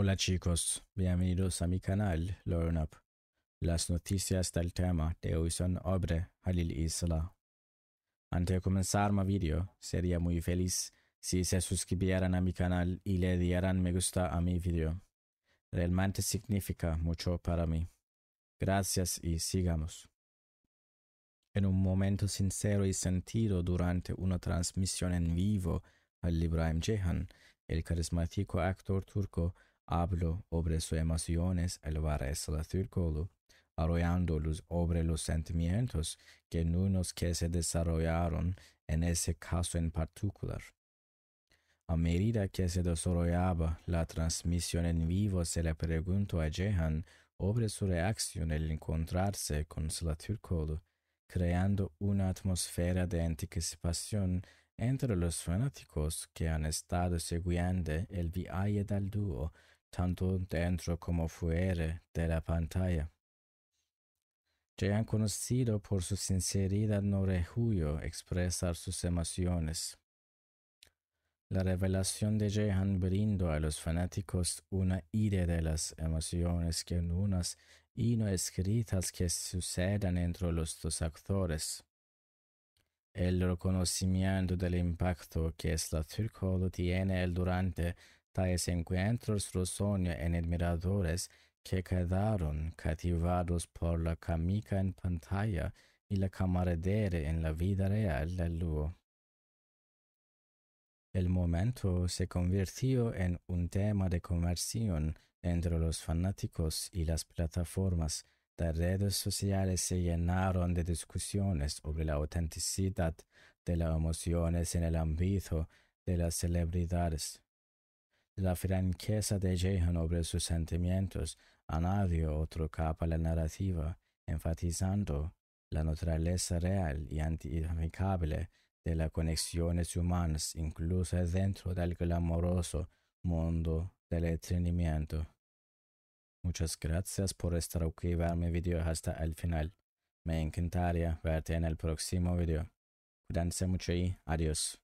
Hola chicos, bienvenidos a mi canal LearnUp. Las noticias del tema de hoy son sobre Halil Isla. Antes de comenzar mi video, sería muy feliz si se suscribieran a mi canal y le dieran me gusta a mi video. Realmente significa mucho para mí. Gracias y sigamos. En un momento sincero y sentido durante una transmisión en vivo, al Ibrahim Jehan, el carismático actor turco, hablo sobre sus emociones, al el círculo, arrollándolos sobre los sentimientos que nunos que se desarrollaron en ese caso en particular. A medida que se desarrollaba la transmisión en vivo, se le preguntó a Jehan sobre su reacción al encontrarse con Slatirkolo, creando una atmósfera de anticipación entre los fanáticos que han estado siguiendo el viaje del dúo tanto dentro como fuera de la pantalla. Jehan, conocido por su sinceridad no rehuyó expresar sus emociones. La revelación de Jehan brindó a los fanáticos una idea de las emociones genuinas y no escritas que sucedan entre los dos actores. El reconocimiento del impacto que lo tiene él durante Tales encuentros Rosonia en admiradores que quedaron cativados por la camica en pantalla y la camaradera en la vida real de Luo. El momento se convirtió en un tema de conversión entre los fanáticos y las plataformas de redes sociales se llenaron de discusiones sobre la autenticidad de las emociones en el ámbito de las celebridades. La franqueza de Jehan sobre sus sentimientos nadie otro capa a la narrativa, enfatizando la naturaleza real y antiamicable de las conexiones humanas, incluso dentro del glamoroso mundo del entretenimiento. Muchas gracias por estar mi video hasta el final. Me encantaría verte en el próximo video. Cuídense mucho y adiós.